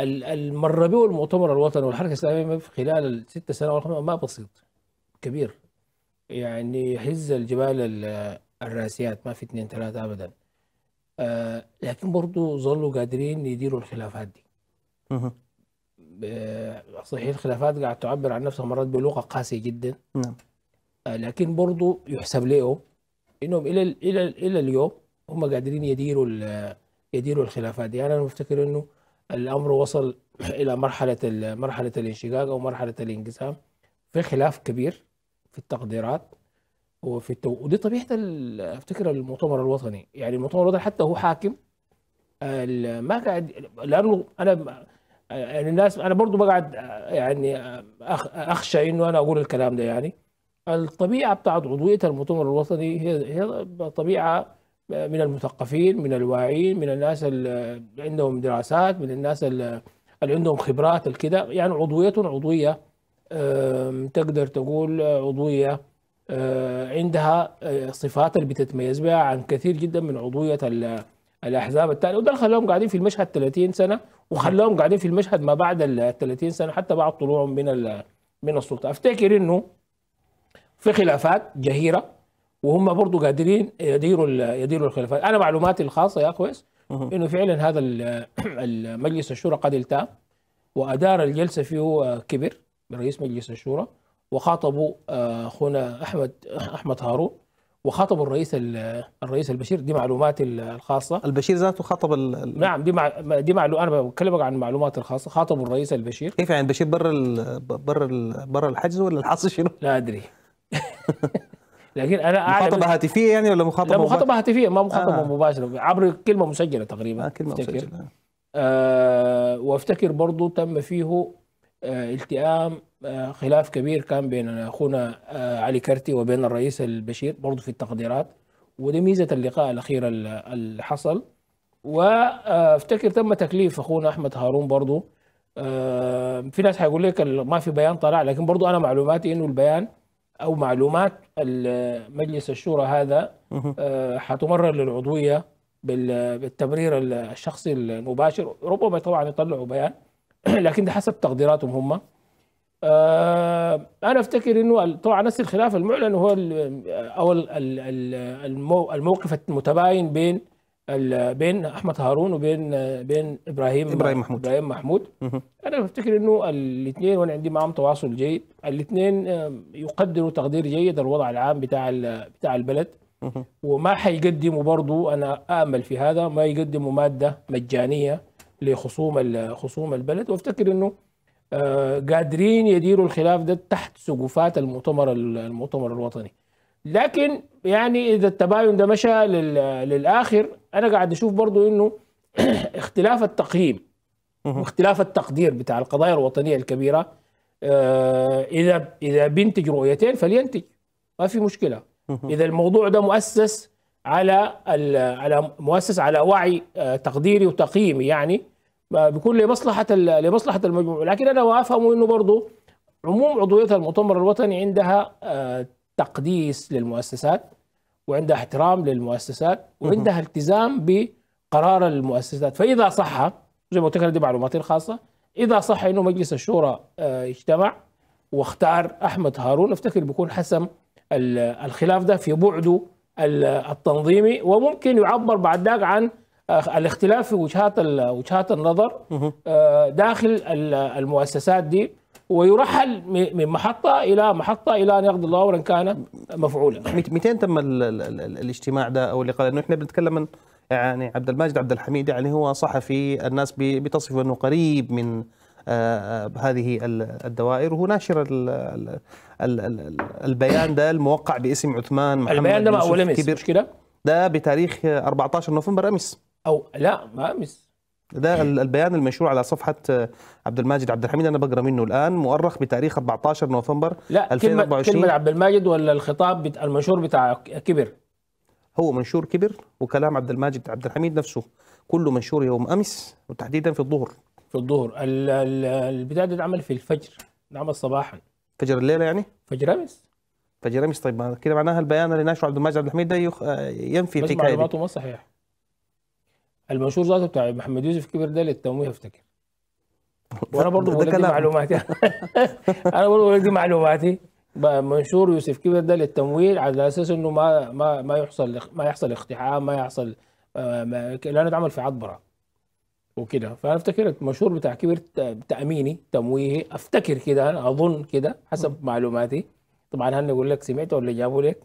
المر به المؤتمر الوطني والحركه الاسلاميه في خلال الست سنوات ما بسيط كبير يعني حز الجبال الراسيات ما في اثنين ثلاثه ابدا آه لكن برضو ظلوا قادرين يديروا الخلافات دي آه صحيح الخلافات قاعد تعبر عن نفسها مرات بلغه قاسيه جدا نعم آه لكن برضو يحسب لهم انهم الى الى الى اليوم هم قادرين يديروا يديروا الخلافات دي يعني انا مفتكر انه الامر وصل الى مرحله مرحله الانشقاق او مرحله الانقسام في خلاف كبير في التقديرات وفي التو... ودي طبيعه افتكر المؤتمر الوطني يعني المؤتمر الوطني حتى هو حاكم ما قاعد لانه انا يعني الناس انا برضو بقعد يعني اخشى انه انا اقول الكلام ده يعني الطبيعه بتاعت عضويه المؤتمر الوطني هي هي طبيعه من المثقفين من الواعين من الناس اللي عندهم دراسات من الناس اللي عندهم خبرات الكذا يعني عضويتهم عضوية تقدر تقول عضوية آه، عندها آه، صفات اللي بتتميز بها عن كثير جدا من عضوية الأحزاب التالية وده خلاهم قاعدين في المشهد 30 سنة وخلاهم قاعدين في المشهد ما بعد ال 30 سنة حتى بعد طلوعهم من من السلطة أفتكر إنه في خلافات جهيرة وهم برضه قادرين يديروا يديروا الخلافات انا معلوماتي الخاصه يا كويس انه فعلا هذا المجلس الشورى قد التأم وادار الجلسه فيه كبر رئيس مجلس الشورى وخاطبوا آه، اخونا احمد احمد هارون وخاطبوا الرئيس الرئيس البشير دي معلوماتي الخاصه البشير ذاته خاطب ال... نعم دي مع... دي معلومات انا بكلمك عن المعلومات الخاصه خاطبوا الرئيس البشير كيف يعني البشير برا ال... برا ال... برا الحجز ولا الحاصل شنو؟ لا ادري لكن انا اعلم مخاطبه هاتفيه يعني ولا مخاطبه لا مخاطبه هاتفيه ما مخاطبه آه. مباشره عبر كلمه مسجله تقريبا آه كلمه أفتكر. مسجله آه, آه، وافتكر برضه تم فيه آه التئام آه خلاف كبير كان بين اخونا آه علي كرتي وبين الرئيس البشير برضه في التقديرات ودي ميزه اللقاء الاخير اللي حصل وافتكر تم تكليف اخونا احمد هارون برضه آه، في ناس حيقول لك ما في بيان طلع لكن برضو انا معلوماتي انه البيان او معلومات مجلس الشورى هذا آه، حتمرر للعضويه بالتمرير الشخصي المباشر ربما طبعا يطلعوا بيان لكن ده حسب تقديراتهم هم آه، انا افتكر انه طبعا الخلاف المعلن هو او الموقف المتباين بين بين احمد هارون وبين بين ابراهيم ابراهيم محمود ابراهيم محمود انا بفتكر انه الاثنين وانا عندي معهم تواصل جيد الاثنين يقدروا تقدير جيد الوضع العام بتاع بتاع البلد وما حيقدموا برضو انا امل في هذا ما يقدموا ماده مجانيه لخصوم خصوم البلد وافتكر انه آه، قادرين يديروا الخلاف ده تحت سقوفات المؤتمر المؤتمر الوطني لكن يعني اذا التباين ده مشى للاخر انا قاعد اشوف برضو انه اختلاف التقييم واختلاف التقدير بتاع القضايا الوطنيه الكبيره آه، اذا اذا بينتج رؤيتين فلينتج ما في مشكله اذا الموضوع ده مؤسس على على مؤسس على وعي آه، تقديري وتقييمي يعني بيكون لمصلحه لمصلحه المجموع لكن انا افهم انه برضه عموم عضويه المؤتمر الوطني عندها آه، تقديس للمؤسسات وعندها احترام للمؤسسات وعندها التزام بقرار المؤسسات فاذا صح زي ما قلت لك دي معلوماتي الخاصه اذا صح انه مجلس الشورى آه، اجتمع واختار احمد هارون افتكر بيكون حسم الخلاف ده في بعده التنظيمي وممكن يعبر بعد ذاك عن آه، الاختلاف في وجهات وجهات النظر آه، داخل المؤسسات دي ويرحل من محطة إلى محطة إلى أن يقضي الله ولن كان مفعولا متين تم الـ الـ الـ الاجتماع ده أو اللقاء لأنه إحنا بنتكلم من يعني عبد الماجد عبد الحميد يعني هو صحفي الناس بتصفه أنه قريب من آه، آه، هذه الدوائر وهو ناشر الـ الـ الـ البيان ده الموقع باسم عثمان محمد البيان ده ما أول أمس مش كده؟ ده بتاريخ 14 نوفمبر أمس أو لا ما أمس ده إيه. البيان المنشور على صفحه آه، عبد الماجد عبد الحميد انا بقرا منه الان مؤرخ بتاريخ 14 نوفمبر لا 2024 كلمه عبد الماجد ولا الخطاب المنشور بتاع كبر هو منشور كبر وكلام عبد الماجد عبد الحميد نفسه كله منشور يوم امس وتحديدا في الظهر في الظهر البتاع ده اتعمل في الفجر اتعمل صباحا فجر الليله يعني؟ فجر امس فجر امس طيب كده معناها البيان اللي ناشره عبد الماجد عبد الحميد ده يخ... آه، ينفي الحكايه دي معلوماته ما صحيحه المنشور ذاته بتاع محمد يوسف كبر ده للتمويه افتكر وانا برضه بقول دي معلوماتي انا برضه بقول دي معلوماتي منشور يوسف كبر ده للتمويل على اساس انه ما ما ما يحصل ما يحصل اقتحام ما يحصل آه، ما لانه اتعمل في عطبره وكده فانا افتكرت منشور بتاع كبر تاميني تمويهي افتكر كده انا اظن كده حسب معلوماتي طبعا هن يقول لك سمعته ولا جابوا لك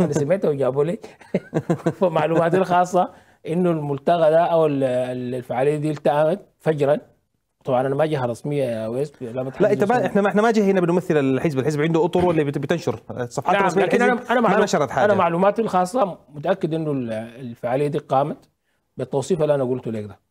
انا سمعته وجابوا لي فمعلوماتي الخاصه انه الملتقى ده او الفعاليه دي التقمت فجرا طبعا انا ما جهه رسميه يا ويس لا, لا انت احنا ما احنا ما هنا بنمثل الحزب، الحزب عنده اطر اللي بتنشر صفحات نعم رسميه لكن انا انا ما نشرت حاجه انا معلوماتي الخاصه متاكد انه الفعاليه دي قامت بالتوصيف اللي انا قلته لك ده